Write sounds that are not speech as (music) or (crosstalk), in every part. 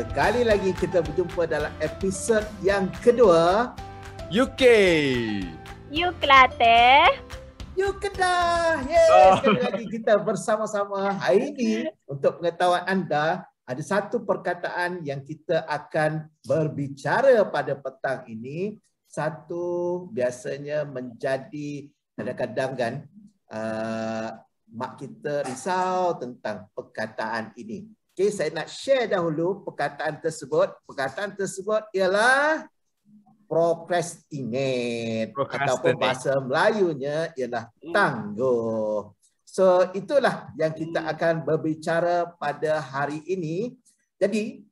sekali lagi kita berjumpa dalam episod yang kedua UK You Kelate You Kedah Yes, oh. Sekali lagi kita bersama-sama hari ini Untuk pengetahuan anda Ada satu perkataan yang kita akan berbicara pada petang ini Satu biasanya menjadi kadang-kadang kan uh, Mak kita risau tentang perkataan ini Okay, saya nak share dahulu perkataan tersebut. Perkataan tersebut ialah procrastinate. procrastinate. Ataupun bahasa Melayunya ialah hmm. tangguh. So itulah yang kita hmm. akan berbicara pada hari ini. Jadi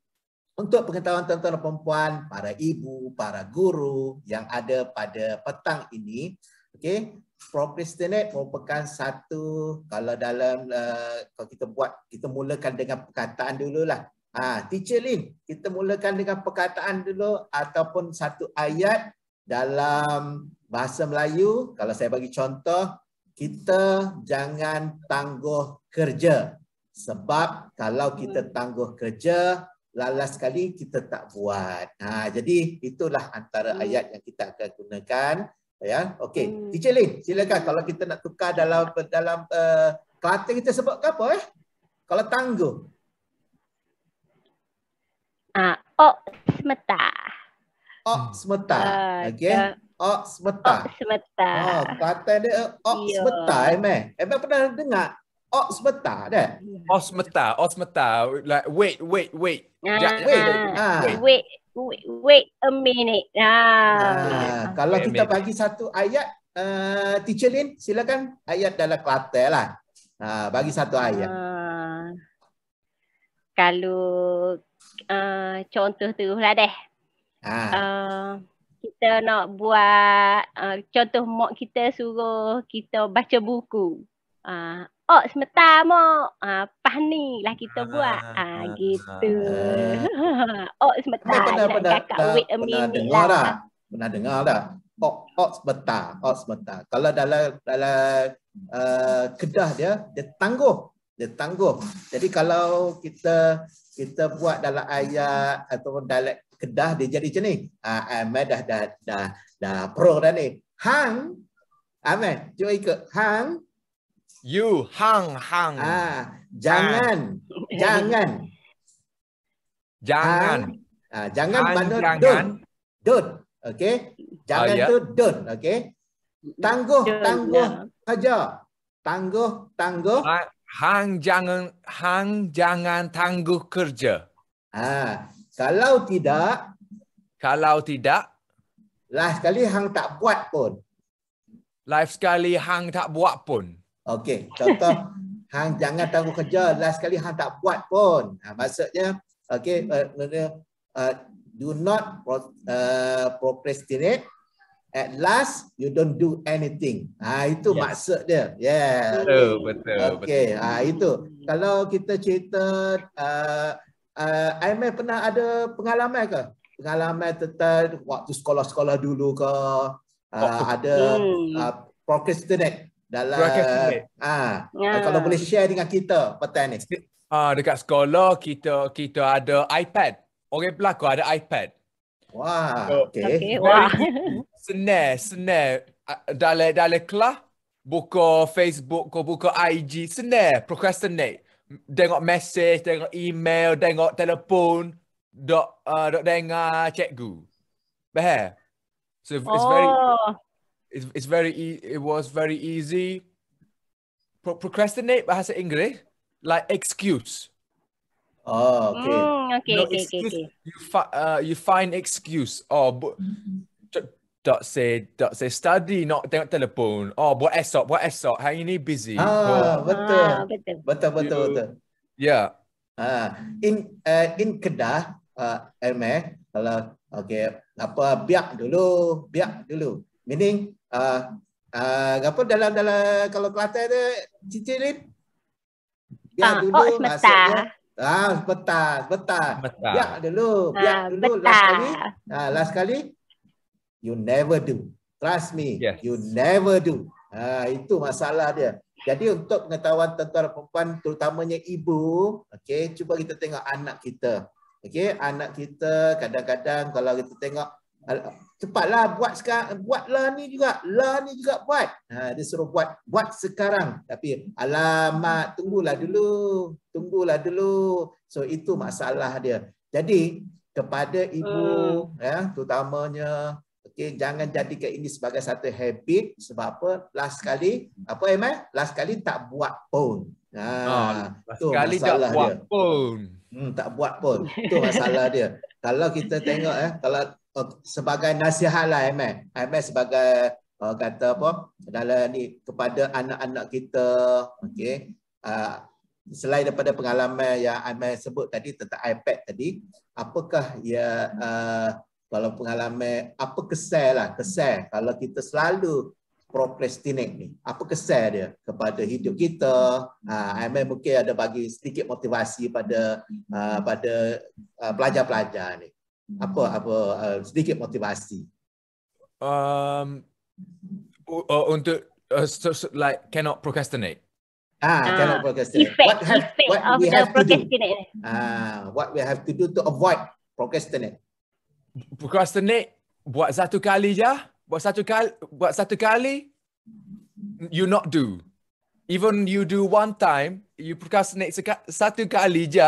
untuk pengetahuan tuan-tuan dan perempuan, para ibu, para guru yang ada pada petang ini, Okey, procrastinate merupakan satu kalau dalam uh, kalau kita buat kita mulakan dengan perkataan dululah. Ha, teacher Lin, kita mulakan dengan perkataan dulu ataupun satu ayat dalam bahasa Melayu. Kalau saya bagi contoh, kita jangan tangguh kerja. Sebab kalau kita hmm. tangguh kerja, lalas sekali kita tak buat. Ha, jadi itulah antara hmm. ayat yang kita akan gunakan. Ya, okey. Hmm. Teacher Lin, silakan kalau kita nak tukar dalam dalam uh, eh, kelate kita sebut ke apa eh? Kalau tangguh. Ah, uh, ok semeta. Oh semeta. Okey. oh semeta. Oh semeta. Oh, kata dia ok semeta eh, meh. Eh, pernah dengar oh semeta dah? Oh semeta, Oh semeta. Like wait, wait, wait. Ah. Ja, wait. Ah. Wait. Ah. wait wait, wait a minute. Ha. Ah. Nah, kalau kita bagi satu ayat, uh, Teacher Lin, silakan ayat dalam kelata lah. Uh, bagi satu ayat. Uh, kalau uh, contoh tu lah deh. Ah. Uh, kita nak buat uh, contoh mak kita suruh kita baca buku. Uh, Oh, semeta mak. Ah, pah ni lah kita ah, buat. Ah, ah, ah gitu. Ah. (laughs) oh, semeta. Kau pernah, pernah, kakak dah, wait a pernah dengar lah. dah? Pernah dengar dah? Oh, oh semeta. Oh, semeta. Kalau dalam dalam uh, kedah dia, dia tangguh. Dia tangguh. Jadi kalau kita kita buat dalam ayat ataupun dalam kedah dia jadi macam ni. Ah, uh, Ahmed dah, dah dah dah dah pro dah ni. Hang Amin. Cuba ikut. Hang. You hang hang. Ah, jangan. Hang. (laughs) Jangan. Jangan. Hang. Ah, jangan bantu don. Don. okay Jangan uh, ah, yeah. tu don, okay Tangguh, tangguh ya. saja. Tangguh, tangguh. Ha, hang jangan hang jangan tangguh kerja. Ah, kalau tidak kalau tidak lah sekali hang tak buat pun. Life lah sekali hang tak buat pun. Okey, contoh (laughs) hang jangan tangguh kerja last kali hang tak buat pun. Ha, maksudnya okey uh, uh, do not pro, uh, procrastinate at last you don't do anything. Ha, itu yes. maksud dia. Yeah. Betul, betul. Okey, ha, itu. Kalau kita cerita uh, uh, pernah ada pengalaman ke? Pengalaman tentang waktu sekolah-sekolah dulu ke? Uh, ada uh, procrastinate dalam ah ha, ya. yeah. kalau boleh share dengan kita petang ni ah dekat sekolah kita kita ada iPad orang pelakon ada iPad wah so, okey wah okay. (laughs) senar senar ah, dalam dalam kelas buka Facebook ke buka IG senar procrastinate tengok message tengok email tengok telefon dok uh, dok dengar cikgu Beh. So it's oh. very it's, it's very e- it was very easy Pro- procrastinate but has it english like excuse Oh, okay. Mm, okay, no, okay, excuse, okay, okay. You, fi- uh, you find excuse. Oh, but mm-hmm. dot mm. say dot say study, not tengok telefon. Oh, buat esok, buat esok. Hari ini busy. Ah, oh. betul. ah betul. betul. Betul, betul, betul. Yeah. Ah, in uh, in Kedah, uh, Erme, kalau okay, apa biak dulu, biak dulu. Meaning uh, apa dalam dalam kalau Kelantan tu cicilin, ya ah, dulu oh, masa ah peta peta ya dulu ya uh, dulu betah. last kali ah uh, last kali you never do trust me yes. you never do ah uh, itu masalah dia jadi untuk pengetahuan tentang perempuan terutamanya ibu okey cuba kita tengok anak kita okey anak kita kadang-kadang kalau kita tengok cepatlah buat sekarang buatlah ni juga lah ni juga buat ha dia suruh buat buat sekarang tapi alamat tunggulah dulu tunggulah dulu so itu masalah dia jadi kepada ibu uh. ya terutamanya okey jangan jadikan ini sebagai satu habit sebab apa last kali apa Emel last kali tak buat pun ha ah, last uh, kali tak dia. buat pun hmm, tak buat pun tu masalah dia (laughs) kalau kita tengok eh kalau sebagai nasihat lah Amen. Amen sebagai uh, kata apa dalam ni kepada anak-anak kita okey uh, ah, selain daripada pengalaman yang Amen sebut tadi tentang iPad tadi apakah ya uh, kalau pengalaman apa kesal lah kesal kalau kita selalu procrastinate ni apa kesal dia kepada hidup kita uh, ah, Amen mungkin ada bagi sedikit motivasi pada uh, pada uh, pelajar-pelajar ni apa apa uh, sedikit motivasi um uh, untuk uh, so, so, like cannot procrastinate ah, ah cannot procrastinate effect, what have, effect what of we the have procrastinate ah what we have to do to avoid procrastinate procrastinate buat satu kali je buat satu kali buat satu kali you not do even you do one time you procrastinate satu kali je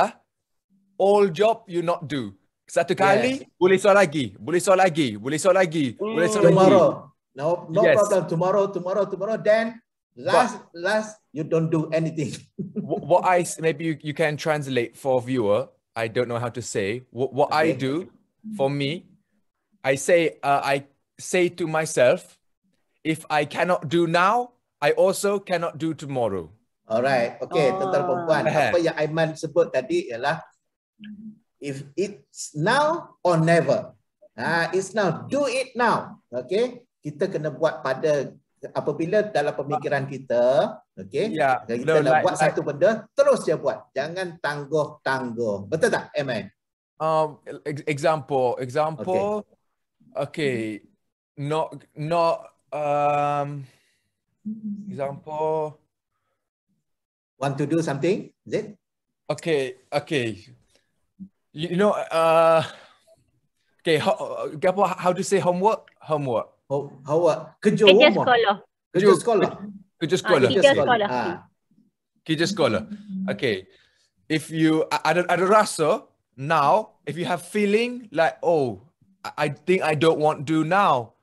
all job you not do satu kali yes. boleh soal lagi, boleh soal lagi, boleh soal lagi, mm. boleh soal tomorrow. lagi. Tomorrow. No, no yes. problem. Tomorrow, tomorrow, tomorrow. Then last, but, last, you don't do anything. (laughs) what I maybe you, you can translate for viewer. I don't know how to say what, what okay. I do. For me, I say uh, I say to myself, if I cannot do now, I also cannot do tomorrow. Alright, okay. Oh. Ah. Tentang perempuan. Eh. Apa yang Aiman sebut tadi ialah if it's now or never. Ah, uh, it's now. Do it now. Okay, kita kena buat pada apabila dalam pemikiran kita, okay, yeah. kita nak buat like, satu benda, terus dia buat. Jangan tangguh tangguh. Betul tak, Emma? Um, example, example. Okay. okay. Not, not. Um, example. Want to do something? Is it? Okay, okay. You know, uh, okay, how, Gapo, uh, how do you say homework? Homework. Oh, homework. Kerja Kerja homework. sekolah. Kerja sekolah. Kerja ah, sekolah. Ah, kerja sekolah. Ah. Kerja sekolah. Okay. If you ada ada rasa now, if you have feeling like oh, I think I don't want to do now,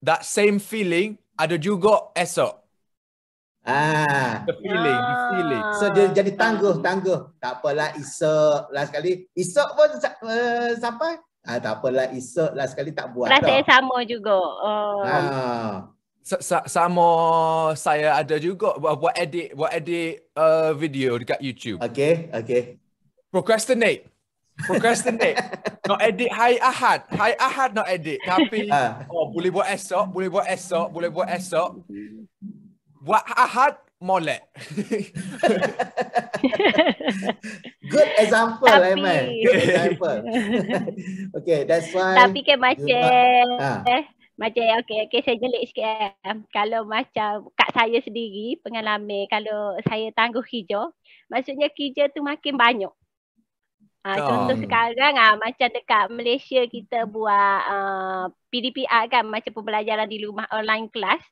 that same feeling ada juga esok. Ah, the feeling, the feeling. Ah. So dia jadi tangguh, tangguh. Tak apalah esok last kali. Esok pun uh, sampai. Ah, tak apalah esok last kali tak buat. Rasa sama juga. Oh. Ah. Sama saya ada juga buat, buat edit buat edit uh, video dekat YouTube. Okay, okay. Procrastinate. Procrastinate. (laughs) not edit hari Ahad. Hari Ahad not edit. Tapi uh. oh, boleh buat esok, boleh buat esok, boleh buat esok buat ahad molek. (laughs) Good example Tapi... eh man. Good example. (laughs) okay that's why. Tapi kan macam. Ah. Eh, macam okay, okay saya jelek sikit eh. Kalau macam kat saya sendiri pengalaman kalau saya tangguh hijau Maksudnya hijau tu makin banyak ha, oh. Contoh sekarang ah, macam dekat Malaysia kita buat uh, ah, PDPR kan Macam pembelajaran di rumah online class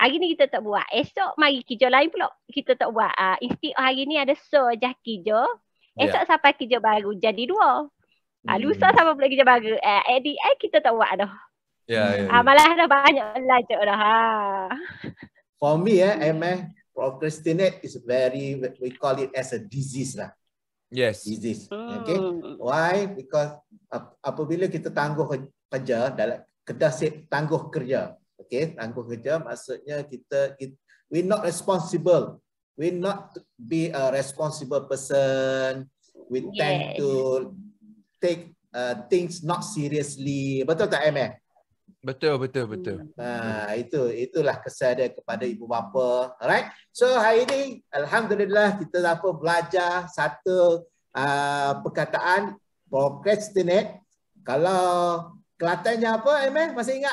Hari ni kita tak buat. Esok mari kerja lain pula. Kita tak buat. Uh, instead hari ni ada so je kerja. Ya. Esok yeah. sampai kerja baru jadi dua. Ah, hmm. Uh, lusa sampai pula kerja baru. Uh, eh, di, eh, kita tak buat dah. Ya, yeah, ya. Yeah, ya. uh, malah dah banyak belajar dah. Ha. For me, eh, MF, eh, procrastinate is very, we call it as a disease lah. Yes. Disease. Hmm. Okay. Hmm. Why? Because ap- apabila kita tangguh kerja, dalam kedah tangguh kerja, okay tangguh kerja maksudnya kita, kita we not responsible we not be a responsible person we yes. tend to take uh, things not seriously betul tak eh betul betul betul hmm. ha hmm. uh, itu itulah kesan dia kepada ibu bapa alright so hari ini alhamdulillah kita dapat belajar satu uh, perkataan procrastinate kalau Kelantannya apa Emeh? Masih ingat?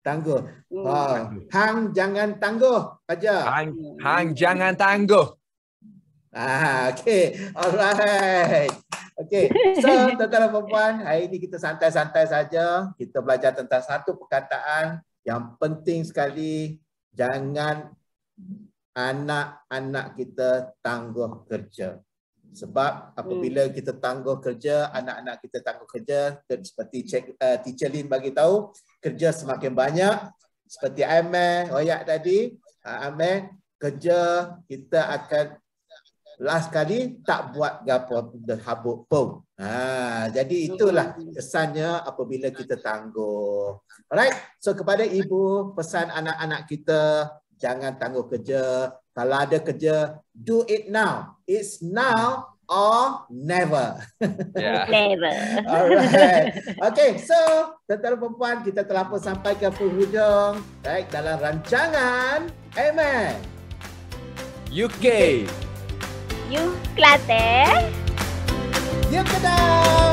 tangguh. Hmm. Ha, hang jangan tangguh, aja. Hang, hang jangan tangguh. Ah, okay. Alright. Okay. So, (laughs) tuan-tuan dan puan hari ini kita santai-santai saja. Kita belajar tentang satu perkataan yang penting sekali. Jangan anak-anak kita tangguh kerja. Sebab apabila hmm. kita tangguh kerja, anak-anak kita tangguh kerja, seperti Cik, uh, eh, Teacher Lin bagi tahu, kerja semakin banyak seperti Amen royak tadi ha, Amen kerja kita akan last kali tak buat gapo habuk pun. Ha, jadi itulah kesannya apabila kita tangguh. Alright, so kepada ibu pesan anak-anak kita jangan tangguh kerja. Kalau ada kerja, do it now. It's now or never. Yeah. (laughs) Never. Alright. (laughs) Okay, so tetapi perempuan kita telah pun sampai ke penghujung baik dalam rancangan Amen. UK. You Klate. You Kedah.